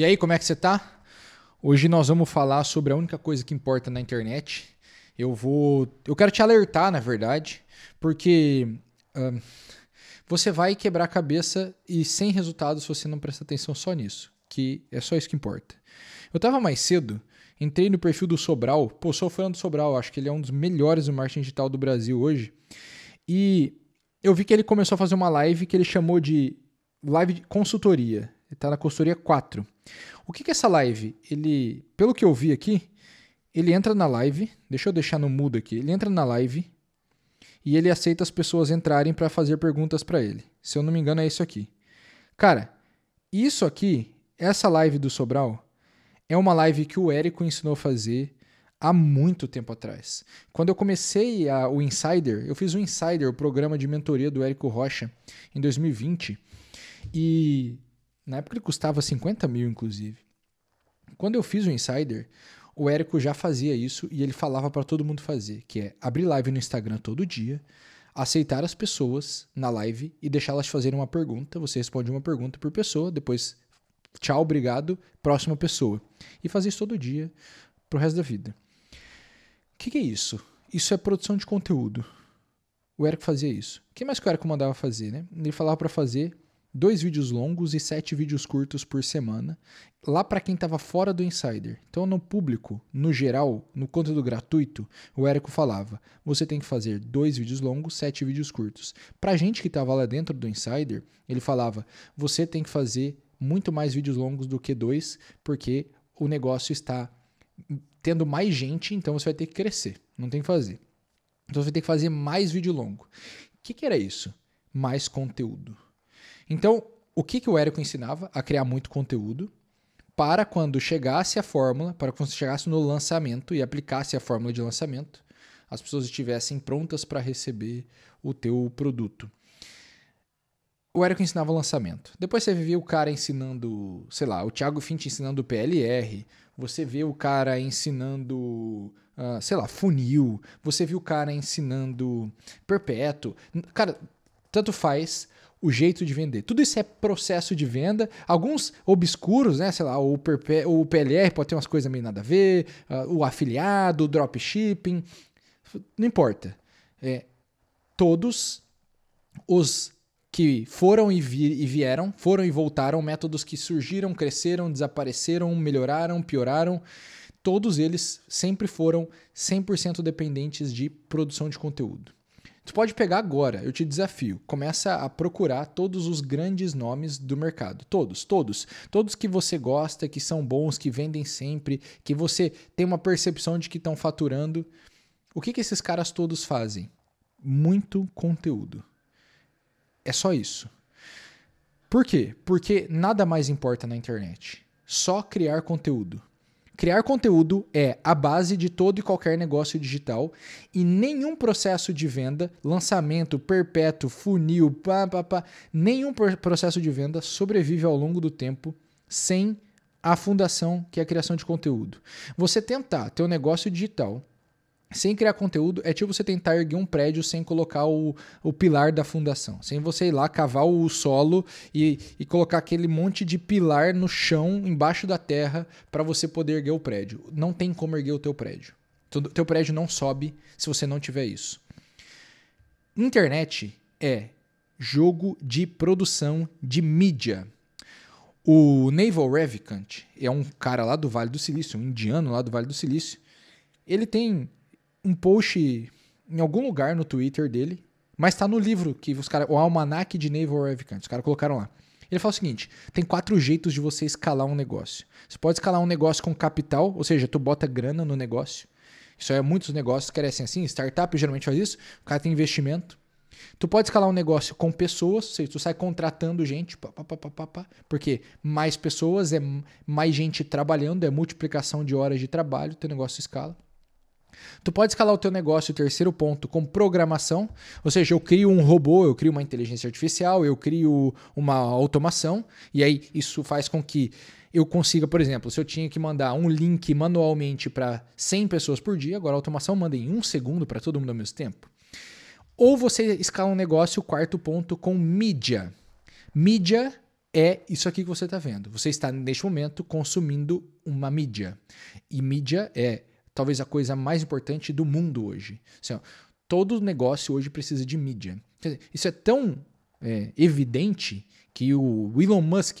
E aí, como é que você tá? Hoje nós vamos falar sobre a única coisa que importa na internet. Eu vou. Eu quero te alertar, na verdade, porque você vai quebrar a cabeça e sem resultado se você não prestar atenção só nisso. Que é só isso que importa. Eu tava mais cedo, entrei no perfil do Sobral. Pô, sou fã do Sobral, acho que ele é um dos melhores do marketing digital do Brasil hoje. E eu vi que ele começou a fazer uma live que ele chamou de live de consultoria está na consultoria 4. O que, que é essa live? Ele, pelo que eu vi aqui, ele entra na live, deixa eu deixar no mudo aqui, ele entra na live e ele aceita as pessoas entrarem para fazer perguntas para ele. Se eu não me engano, é isso aqui. Cara, isso aqui, essa live do Sobral, é uma live que o Érico ensinou a fazer há muito tempo atrás. Quando eu comecei a, o Insider, eu fiz o Insider, o programa de mentoria do Érico Rocha, em 2020. E na época ele custava 50 mil, inclusive. Quando eu fiz o Insider, o Érico já fazia isso e ele falava para todo mundo fazer, que é abrir live no Instagram todo dia, aceitar as pessoas na live e deixá-las fazerem uma pergunta. Você responde uma pergunta por pessoa, depois tchau, obrigado, próxima pessoa. E fazer isso todo dia pro resto da vida. O que, que, é isso? Isso é produção de conteúdo. O Érico fazia isso. Quem mais que o Érico mandava fazer, né? Ele falava para fazer dois vídeos longos e sete vídeos curtos por semana, lá para quem estava fora do Insider. Então, no público, no geral, no conteúdo gratuito, o Érico falava: você tem que fazer dois vídeos longos, sete vídeos curtos. Para gente que estava lá dentro do Insider, ele falava: você tem que fazer muito mais vídeos longos do que dois, porque o negócio está tendo mais gente, então você vai ter que crescer, não tem que fazer. Então você vai ter que fazer mais vídeo longo. O que, que era isso? Mais conteúdo então, o que, que o Érico ensinava? A criar muito conteúdo para quando chegasse a fórmula, para quando chegasse no lançamento e aplicasse a fórmula de lançamento, as pessoas estivessem prontas para receber o teu produto. O Érico ensinava o lançamento. Depois você vê o cara ensinando, sei lá, o Thiago Fint ensinando PLR, você vê o cara ensinando, uh, sei lá, funil, você vê o cara ensinando perpétuo. Cara, tanto faz o jeito de vender. Tudo isso é processo de venda. Alguns obscuros, né? Sei lá, o, PLR, o PLR pode ter umas coisas meio nada a ver, ah, o afiliado, o dropshipping, não importa. É, todos os que foram e, vi e vieram, foram e voltaram, métodos que surgiram, cresceram, desapareceram, melhoraram, pioraram, todos eles sempre foram 100% dependentes de produção de conteúdo. Tu pode pegar agora, eu te desafio. Começa a procurar todos os grandes nomes do mercado. Todos, todos. Todos que você gosta, que são bons, que vendem sempre, que você tem uma percepção de que estão faturando. O que, que esses caras todos fazem? Muito conteúdo. É só isso. Por quê? Porque nada mais importa na internet. Só criar conteúdo. Criar conteúdo é a base de todo e qualquer negócio digital e nenhum processo de venda, lançamento, perpétuo, funil, pá, pá, pá, nenhum processo de venda sobrevive ao longo do tempo sem a fundação que é a criação de conteúdo. Você tentar ter um negócio digital sem criar conteúdo é tipo você tentar erguer um prédio sem colocar o, o pilar da fundação, sem você ir lá cavar o solo e, e colocar aquele monte de pilar no chão, embaixo da terra, para você poder erguer o prédio. Não tem como erguer o teu prédio. O teu prédio não sobe se você não tiver isso. Internet é jogo de produção de mídia. O Naval Ravikant é um cara lá do Vale do Silício, um indiano lá do Vale do Silício. Ele tem um post em algum lugar no Twitter dele, mas tá no livro que os caras, o Almanac de Naval Ravikant, os caras colocaram lá. Ele fala o seguinte: tem quatro jeitos de você escalar um negócio. Você pode escalar um negócio com capital, ou seja, tu bota grana no negócio. Isso é muitos negócios crescem assim, startup geralmente faz isso, o cara tem investimento. Tu pode escalar um negócio com pessoas, ou seja, tu sai contratando gente, pá, pá, pá, pá, porque mais pessoas é mais gente trabalhando, é multiplicação de horas de trabalho, teu negócio escala. Tu pode escalar o teu negócio, o terceiro ponto, com programação, ou seja, eu crio um robô, eu crio uma inteligência artificial, eu crio uma automação, e aí isso faz com que eu consiga, por exemplo, se eu tinha que mandar um link manualmente para 100 pessoas por dia, agora a automação manda em um segundo para todo mundo ao mesmo tempo. Ou você escala um negócio, quarto ponto, com mídia. Mídia é isso aqui que você está vendo. Você está, neste momento, consumindo uma mídia. E mídia é talvez a coisa mais importante do mundo hoje. Assim, todo negócio hoje precisa de mídia. Dizer, isso é tão é, evidente que o Elon Musk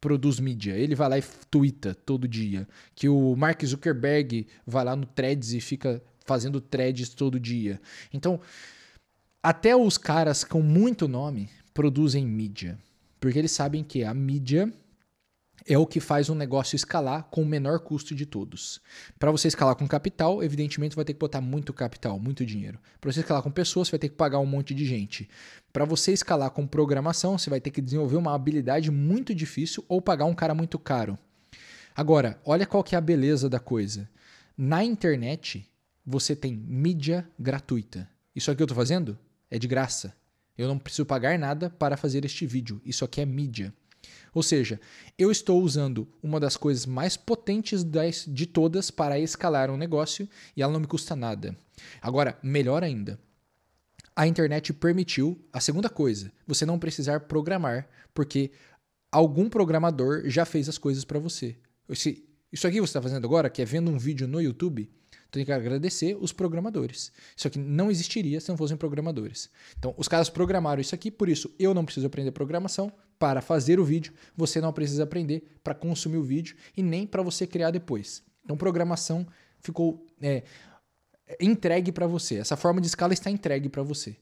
produz mídia. Ele vai lá e twitta todo dia. Que o Mark Zuckerberg vai lá no threads e fica fazendo threads todo dia. Então, até os caras com muito nome produzem mídia. Porque eles sabem que a mídia é o que faz um negócio escalar com o menor custo de todos. Para você escalar com capital, evidentemente vai ter que botar muito capital, muito dinheiro. Para você escalar com pessoas, você vai ter que pagar um monte de gente. Para você escalar com programação, você vai ter que desenvolver uma habilidade muito difícil ou pagar um cara muito caro. Agora, olha qual que é a beleza da coisa. Na internet, você tem mídia gratuita. Isso aqui eu estou fazendo é de graça. Eu não preciso pagar nada para fazer este vídeo. Isso aqui é mídia. Ou seja, eu estou usando uma das coisas mais potentes de todas para escalar um negócio e ela não me custa nada. Agora, melhor ainda, a internet permitiu a segunda coisa, você não precisar programar, porque algum programador já fez as coisas para você. Esse, isso aqui que você está fazendo agora, que é vendo um vídeo no YouTube, tem então que agradecer os programadores. Isso aqui não existiria se não fossem programadores. Então, os caras programaram isso aqui, por isso eu não preciso aprender programação, para fazer o vídeo, você não precisa aprender para consumir o vídeo e nem para você criar depois. Então, programação ficou é, entregue para você. Essa forma de escala está entregue para você.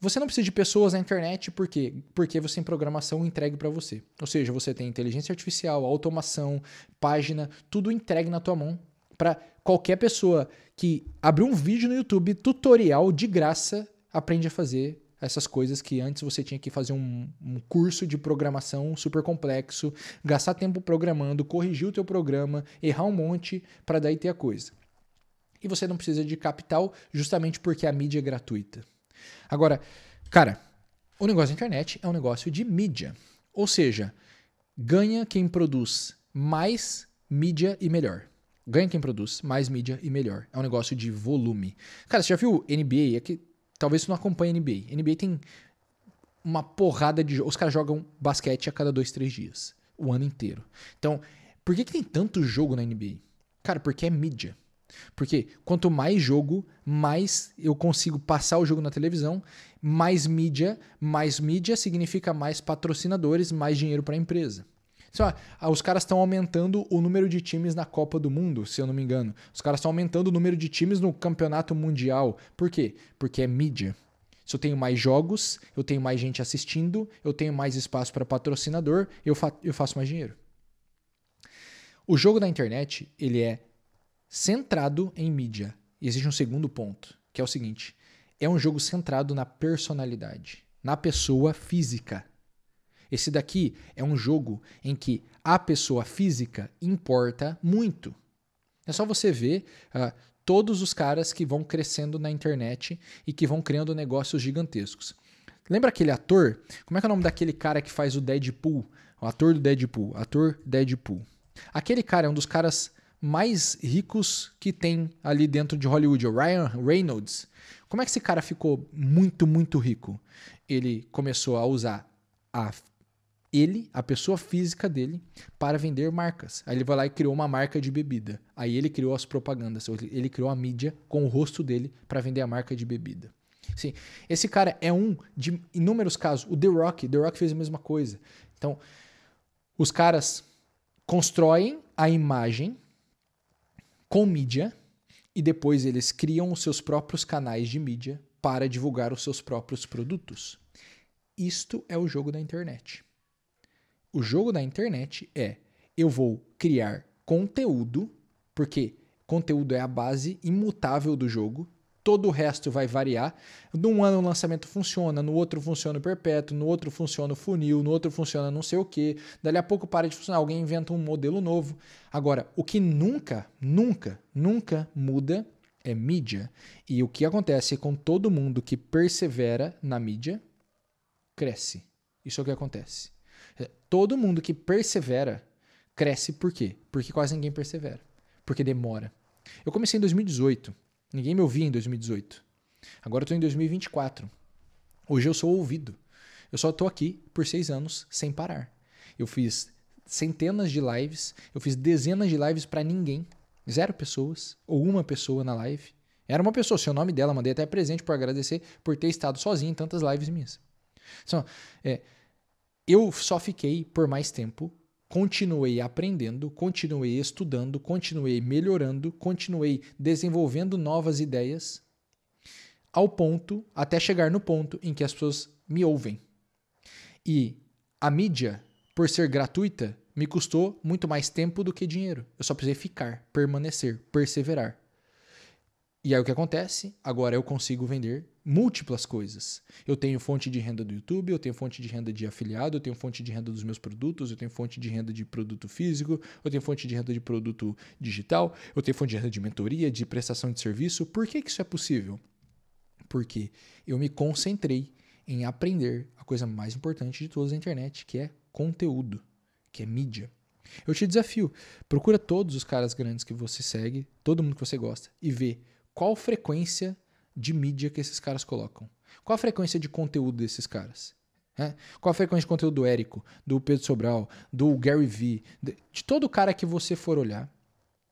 Você não precisa de pessoas na internet, porque Porque você tem programação entregue para você. Ou seja, você tem inteligência artificial, automação, página, tudo entregue na tua mão para qualquer pessoa que abrir um vídeo no YouTube tutorial de graça aprende a fazer essas coisas que antes você tinha que fazer um, um curso de programação super complexo, gastar tempo programando, corrigir o teu programa, errar um monte para daí ter a coisa. E você não precisa de capital justamente porque a mídia é gratuita. Agora, cara, o negócio da internet é um negócio de mídia. Ou seja, ganha quem produz mais mídia e melhor. Ganha quem produz mais mídia e melhor. É um negócio de volume. Cara, você já viu NBA? É que Talvez você não acompanhe a NBA. A NBA tem uma porrada de jogos. Os caras jogam basquete a cada dois, três dias. O ano inteiro. Então, por que, que tem tanto jogo na NBA? Cara, porque é mídia. Porque quanto mais jogo, mais eu consigo passar o jogo na televisão, mais mídia, mais mídia significa mais patrocinadores, mais dinheiro para a empresa. Ah, os caras estão aumentando o número de times na Copa do Mundo, se eu não me engano. Os caras estão aumentando o número de times no Campeonato Mundial. Por quê? Porque é mídia. Se eu tenho mais jogos, eu tenho mais gente assistindo, eu tenho mais espaço para patrocinador, eu, fa eu faço mais dinheiro. O jogo da internet, ele é centrado em mídia. E existe um segundo ponto, que é o seguinte: é um jogo centrado na personalidade, na pessoa física, esse daqui é um jogo em que a pessoa física importa muito. É só você ver uh, todos os caras que vão crescendo na internet e que vão criando negócios gigantescos. Lembra aquele ator? Como é que é o nome daquele cara que faz o Deadpool? O ator do Deadpool. Ator Deadpool. Aquele cara é um dos caras mais ricos que tem ali dentro de Hollywood, é o Ryan Reynolds. Como é que esse cara ficou muito, muito rico? Ele começou a usar a ele, a pessoa física dele, para vender marcas. Aí ele vai lá e criou uma marca de bebida. Aí ele criou as propagandas, ele criou a mídia com o rosto dele para vender a marca de bebida. Sim, esse cara é um de inúmeros casos. O The Rock, The Rock fez a mesma coisa. Então, os caras constroem a imagem com mídia e depois eles criam os seus próprios canais de mídia para divulgar os seus próprios produtos. Isto é o jogo da internet. O jogo da internet é: eu vou criar conteúdo, porque conteúdo é a base imutável do jogo. Todo o resto vai variar. Num ano o lançamento funciona, no outro funciona o perpétuo, no outro funciona o funil, no outro funciona não sei o que. Dali a pouco para de funcionar, alguém inventa um modelo novo. Agora, o que nunca, nunca, nunca muda é mídia. E o que acontece com todo mundo que persevera na mídia cresce. Isso é o que acontece. Todo mundo que persevera cresce por quê? Porque quase ninguém persevera. Porque demora. Eu comecei em 2018. Ninguém me ouvia em 2018. Agora eu estou em 2024. Hoje eu sou ouvido. Eu só estou aqui por seis anos sem parar. Eu fiz centenas de lives, eu fiz dezenas de lives para ninguém. Zero pessoas ou uma pessoa na live. Era uma pessoa, seu nome dela, mandei até presente por agradecer por ter estado sozinho em tantas lives minhas. Então, é, eu só fiquei por mais tempo, continuei aprendendo, continuei estudando, continuei melhorando, continuei desenvolvendo novas ideias, ao ponto, até chegar no ponto em que as pessoas me ouvem. E a mídia, por ser gratuita, me custou muito mais tempo do que dinheiro. Eu só precisei ficar, permanecer, perseverar. E aí o que acontece? Agora eu consigo vender múltiplas coisas. Eu tenho fonte de renda do YouTube, eu tenho fonte de renda de afiliado, eu tenho fonte de renda dos meus produtos, eu tenho fonte de renda de produto físico, eu tenho fonte de renda de produto digital, eu tenho fonte de renda de mentoria, de prestação de serviço. Por que, que isso é possível? Porque eu me concentrei em aprender a coisa mais importante de todas a internet, que é conteúdo, que é mídia. Eu te desafio, procura todos os caras grandes que você segue, todo mundo que você gosta, e vê qual frequência de mídia que esses caras colocam. Qual a frequência de conteúdo desses caras? É? Qual a frequência de conteúdo do Érico, do Pedro Sobral, do Gary Vee, de todo cara que você for olhar,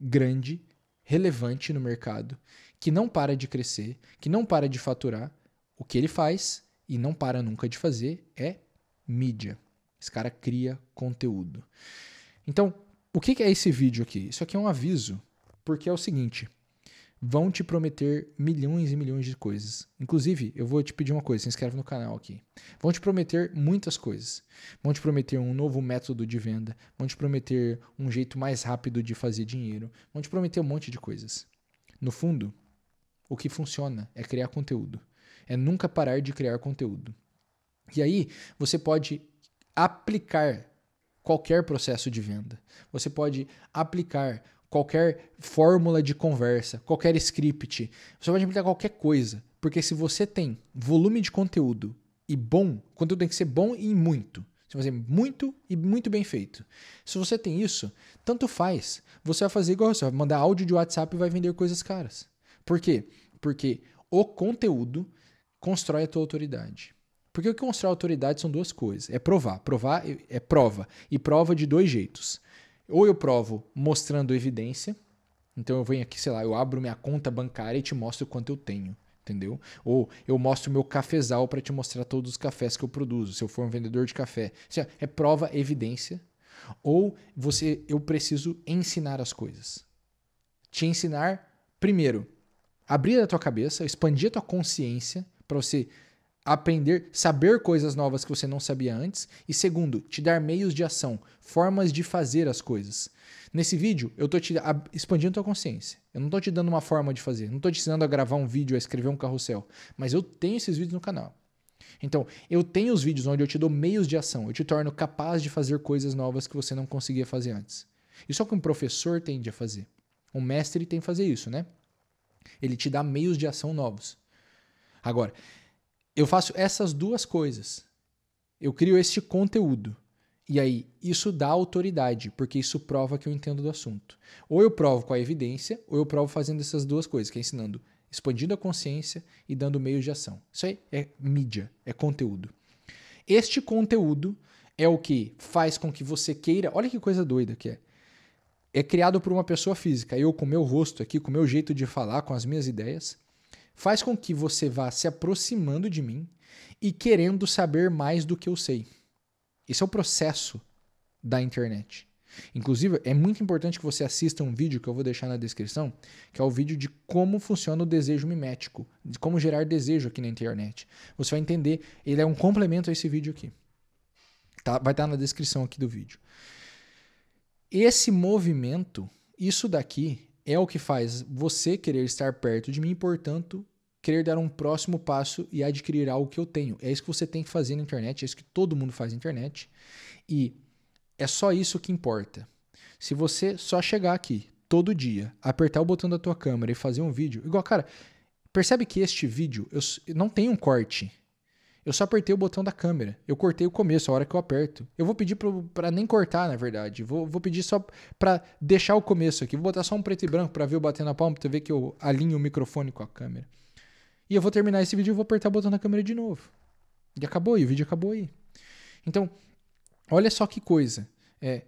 grande, relevante no mercado, que não para de crescer, que não para de faturar, o que ele faz e não para nunca de fazer é mídia. Esse cara cria conteúdo. Então, o que é esse vídeo aqui? Isso aqui é um aviso, porque é o seguinte: vão te prometer milhões e milhões de coisas. Inclusive, eu vou te pedir uma coisa, se inscreve no canal aqui. Vão te prometer muitas coisas. Vão te prometer um novo método de venda, vão te prometer um jeito mais rápido de fazer dinheiro, vão te prometer um monte de coisas. No fundo, o que funciona é criar conteúdo. É nunca parar de criar conteúdo. E aí, você pode aplicar qualquer processo de venda. Você pode aplicar qualquer fórmula de conversa, qualquer script. Você pode aplicar qualquer coisa. Porque se você tem volume de conteúdo e bom, o conteúdo tem que ser bom e muito. Você vai fazer muito e muito bem feito. Se você tem isso, tanto faz. Você vai fazer igual você vai mandar áudio de WhatsApp e vai vender coisas caras. Por quê? Porque o conteúdo constrói a tua autoridade. Porque o que constrói a autoridade são duas coisas. É provar. Provar é, é prova. E prova de dois jeitos. Ou eu provo mostrando evidência. Então eu venho aqui, sei lá, eu abro minha conta bancária e te mostro quanto eu tenho entendeu? Ou eu mostro meu cafezal para te mostrar todos os cafés que eu produzo, se eu for um vendedor de café. Seja, é, é prova, evidência. Ou você, eu preciso ensinar as coisas. Te ensinar, primeiro, abrir a tua cabeça, expandir a tua consciência para você aprender, saber coisas novas que você não sabia antes. E segundo, te dar meios de ação, formas de fazer as coisas. Nesse vídeo, eu tô te expandindo tua consciência. Eu não tô te dando uma forma de fazer, não tô te ensinando a gravar um vídeo, a escrever um carrossel, mas eu tenho esses vídeos no canal. Então, eu tenho os vídeos onde eu te dou meios de ação, eu te torno capaz de fazer coisas novas que você não conseguia fazer antes. Isso é o que um professor tende a fazer. Um mestre tem que fazer isso, né? Ele te dá meios de ação novos. Agora, eu faço essas duas coisas. Eu crio este conteúdo. E aí, isso dá autoridade, porque isso prova que eu entendo do assunto. Ou eu provo com a evidência, ou eu provo fazendo essas duas coisas, que é ensinando, expandindo a consciência e dando meios de ação. Isso aí é mídia, é conteúdo. Este conteúdo é o que faz com que você queira. Olha que coisa doida que é. É criado por uma pessoa física. Eu, com meu rosto aqui, com meu jeito de falar, com as minhas ideias faz com que você vá se aproximando de mim e querendo saber mais do que eu sei. Esse é o processo da internet. Inclusive, é muito importante que você assista um vídeo que eu vou deixar na descrição, que é o vídeo de como funciona o desejo mimético, de como gerar desejo aqui na internet. Você vai entender, ele é um complemento a esse vídeo aqui. Tá? Vai estar tá na descrição aqui do vídeo. Esse movimento, isso daqui é o que faz você querer estar perto de mim, portanto, querer dar um próximo passo e adquirir algo que eu tenho. É isso que você tem que fazer na internet, é isso que todo mundo faz na internet. E é só isso que importa. Se você só chegar aqui todo dia, apertar o botão da tua câmera e fazer um vídeo, igual, cara, percebe que este vídeo eu não tem um corte. Eu só apertei o botão da câmera. Eu cortei o começo, a hora que eu aperto. Eu vou pedir para nem cortar, na verdade. Vou, vou pedir só para deixar o começo aqui. Vou botar só um preto e branco para ver o bater na palma, para ver que eu alinho o microfone com a câmera. E eu vou terminar esse vídeo e vou apertar o botão da câmera de novo. E acabou, e o vídeo acabou aí. Então, olha só que coisa. É,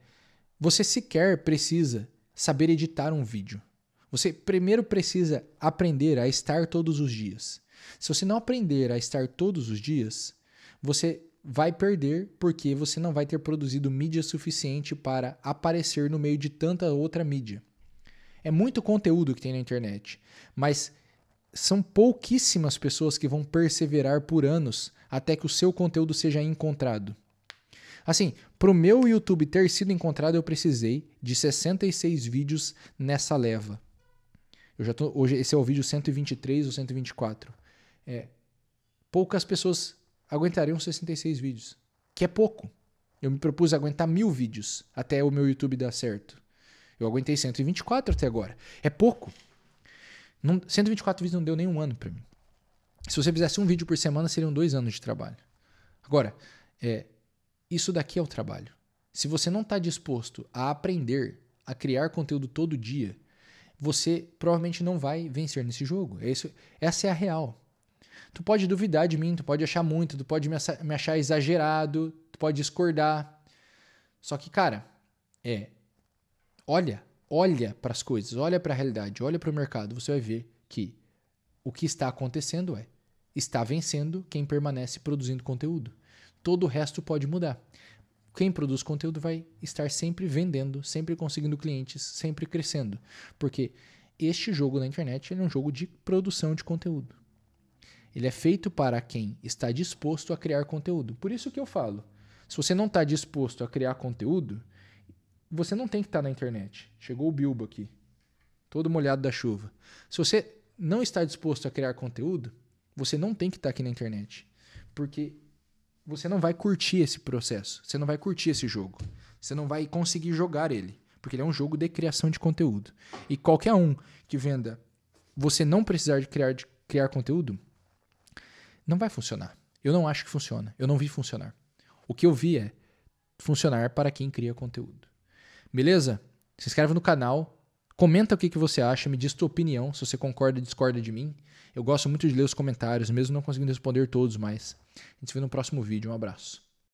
você sequer precisa saber editar um vídeo. Você primeiro precisa aprender a estar todos os dias. Se você não aprender a estar todos os dias, você vai perder porque você não vai ter produzido mídia suficiente para aparecer no meio de tanta outra mídia. É muito conteúdo que tem na internet, mas são pouquíssimas pessoas que vão perseverar por anos até que o seu conteúdo seja encontrado. Assim, para o meu YouTube ter sido encontrado, eu precisei de 66 vídeos nessa leva. Eu já tô, hoje esse é o vídeo 123 ou 124. É, poucas pessoas aguentariam 66 vídeos, que é pouco. Eu me propus aguentar mil vídeos até o meu YouTube dar certo. Eu aguentei 124 até agora. É pouco. Não, 124 vídeos não deu nem um ano para mim. Se você fizesse um vídeo por semana, seriam dois anos de trabalho. Agora, é, isso daqui é o trabalho. Se você não está disposto a aprender, a criar conteúdo todo dia, você provavelmente não vai vencer nesse jogo. É isso, essa é a real. Tu pode duvidar de mim, tu pode achar muito, tu pode me achar exagerado, tu pode discordar. Só que, cara, é. Olha, olha para as coisas, olha para a realidade, olha para o mercado, você vai ver que o que está acontecendo é está vencendo quem permanece produzindo conteúdo. Todo o resto pode mudar. Quem produz conteúdo vai estar sempre vendendo, sempre conseguindo clientes, sempre crescendo, porque este jogo na internet é um jogo de produção de conteúdo. Ele é feito para quem está disposto a criar conteúdo. Por isso que eu falo. Se você não está disposto a criar conteúdo, você não tem que estar tá na internet. Chegou o Bilbo aqui, todo molhado da chuva. Se você não está disposto a criar conteúdo, você não tem que estar tá aqui na internet. Porque você não vai curtir esse processo. Você não vai curtir esse jogo. Você não vai conseguir jogar ele. Porque ele é um jogo de criação de conteúdo. E qualquer um que venda você não precisar de criar, de criar conteúdo, não vai funcionar. Eu não acho que funciona. Eu não vi funcionar. O que eu vi é funcionar para quem cria conteúdo. Beleza? Se inscreve no canal, comenta o que, que você acha, me diz tua opinião, se você concorda ou discorda de mim. Eu gosto muito de ler os comentários, mesmo não conseguindo responder todos mais. A gente se vê no próximo vídeo. Um abraço.